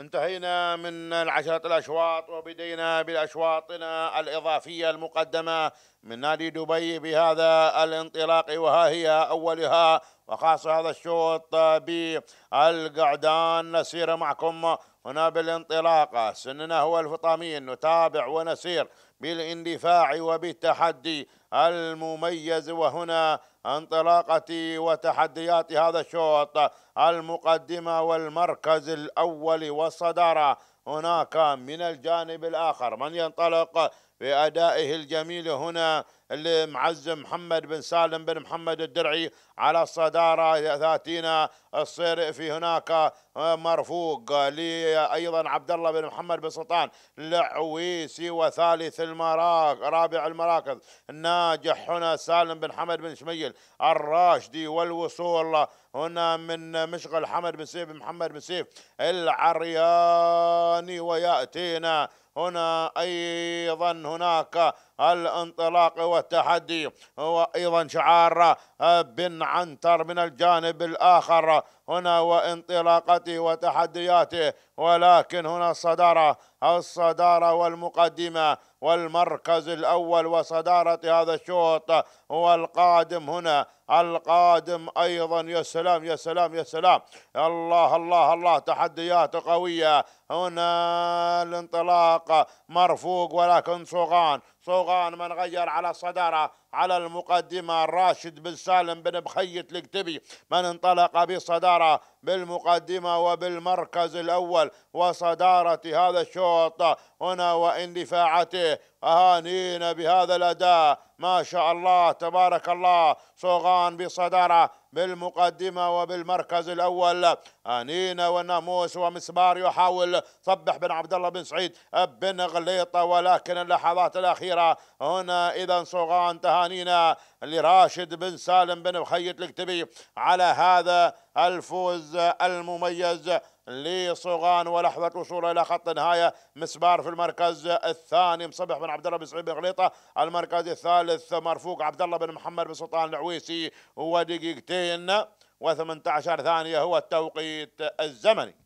انتهينا من العشرة الأشواط وبدينا بأشواطنا الإضافية المقدمة من نادي دبي بهذا الانطلاق وها هي أولها وخاص هذا الشوط بالقعدان نسير معكم هنا بالانطلاقة سننا هو الفطامين نتابع ونسير بالاندفاع وبالتحدي المميز وهنا انطلاقة وتحديات هذا الشوط المقدمة والمركز الأول والصدارة هناك من الجانب الآخر من ينطلق بأدائه الجميل هنا لمعز محمد بن سالم بن محمد الدرعي على الصدارة ذاتنا الصير في هناك مرفوق لي أيضا عبد الله بن محمد بن سلطان العويسي وثالث المراك رابع المراكز ناجح هنا سالم بن حمد بن شميل الراشدي والوصول هنا من مشغل حمد بن سيف بن محمد بن سيف العرياني ويأتينا هنا أيضا هناك الانطلاق والتحدي وأيضا شعار بن عنتر من الجانب الآخر هنا وانطلاقته وتحدياته ولكن هنا الصدارة الصدارة والمقدمة والمركز الأول وصدارة هذا الشوط والقادم هنا القادم أيضا يا سلام يا سلام يا سلام الله الله الله تحديات قوية هنا الانطلاق مرفوق ولكن صغان صوغان من غير على صدارة على المقدمة راشد بن سالم بن بخيت الكتبي من انطلق بصدارة بالمقدمة وبالمركز الأول وصدارة هذا الشوط هنا واندفاعته أهانينا بهذا الأداء ما شاء الله تبارك الله صوغان بصدارة بالمقدمة وبالمركز الأول أنينا والناموس ومسبار يحاول صبح بن عبد الله بن سعيد بن غليطة ولكن اللحظات الأخيرة هنا إذا صوغان تهانينا لراشد بن سالم بن مخيط الكتبي على هذا الفوز المميز لصوغان ولحظة وصوله إلى خط النهاية مسبار في المركز الثاني مصبح بن عبد الله بن سعيد بن غليطة المركز الثالث مرفوق عبد الله بن محمد بن سلطان العويسي ودقيقتين و18 ثانية هو التوقيت الزمني